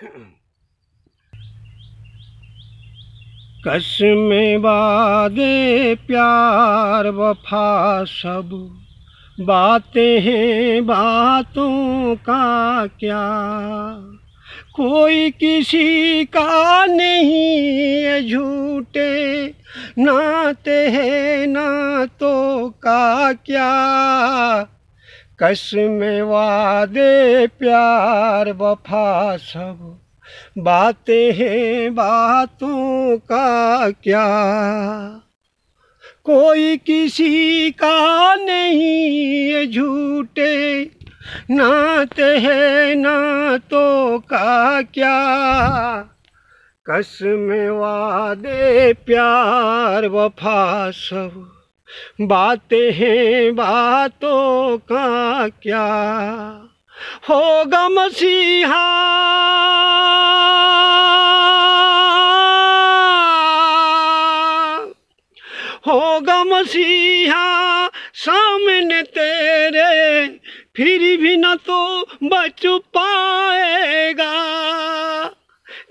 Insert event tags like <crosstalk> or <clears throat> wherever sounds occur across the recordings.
<clears throat> कसम वादे प्यार वफा सब बातें हैं बातों का क्या कोई किसी का नहीं ये झूठे नाते हैं ना तो का क्या कसम वादे प्यार वफा सब बातें हैं बातों का क्या कोई किसी का नहीं झूठे नाते है ना तो का क्या कसम वादे प्यार वफा सब बातें हैं बातों का क्या होगा मसीहा होगा मसीहा सामने तेरे फिर भी न तो बच पाएगा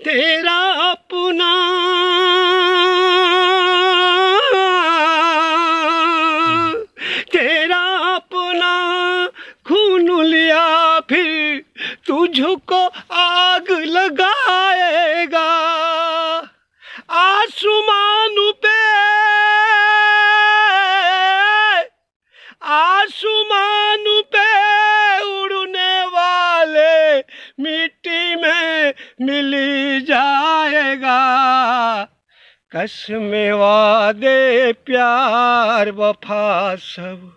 तेरा अपना आसमान पे आसमान पे उड़ने वाले मिट्टी में मिली जाएगा कसम वादे प्यार वफा सब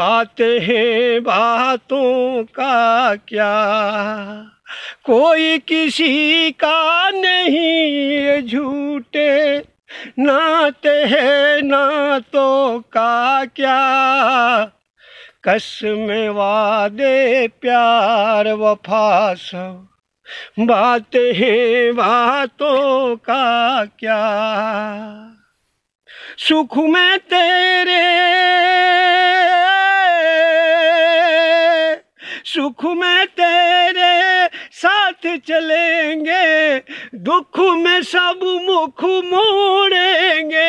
बातें हैं बातों का क्या कोई किसी का नहीं टूटे नाते है ना तो का क्या कसम वादे प्यार वफा सब बात है बातों का क्या सुख में तेरे सुख में तेरे साथ चलेंगे दुख में सब मुख मोड़ेंगे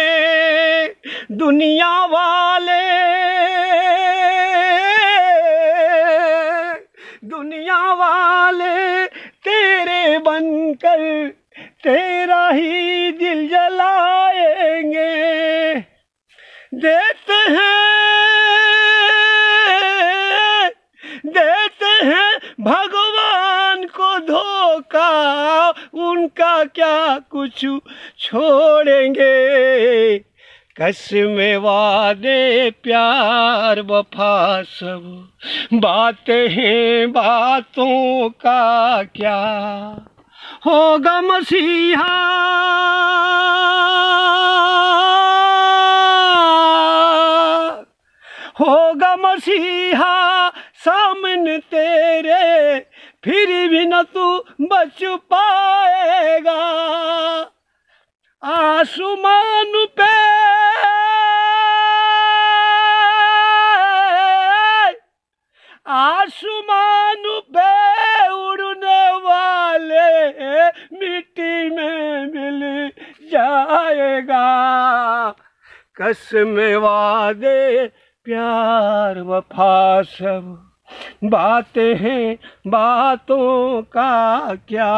दुनिया वाले दुनिया वाले तेरे बनकर तेरा ही दिल जलाएंगे देते हैं देते हैं भगवान का उनका क्या कुछ छोड़ेंगे कसम वादे प्यार वफा सब बातें हैं बातों का क्या होगा मसीहा होगा मसीहा सामने तेरे फिर भी न तू बच पाएगा आसमान पे आसमान पे उड़ने वाले मिट्टी में मिल जाएगा कसम वादे प्यार वफा सब बातें हैं बातों का क्या